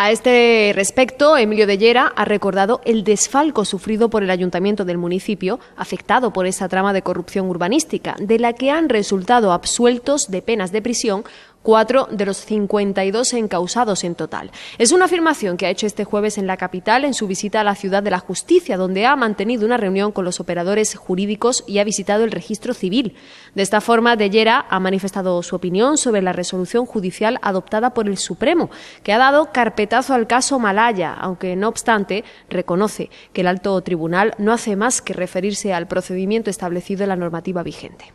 A este respecto, Emilio de Llera ha recordado el desfalco sufrido por el ayuntamiento del municipio, afectado por esa trama de corrupción urbanística, de la que han resultado absueltos de penas de prisión cuatro de los 52 encausados en total. Es una afirmación que ha hecho este jueves en la capital en su visita a la ciudad de la justicia, donde ha mantenido una reunión con los operadores jurídicos y ha visitado el registro civil. De esta forma, De Yera ha manifestado su opinión sobre la resolución judicial adoptada por el Supremo, que ha dado carpetazo al caso Malaya, aunque no obstante reconoce que el alto tribunal no hace más que referirse al procedimiento establecido en la normativa vigente.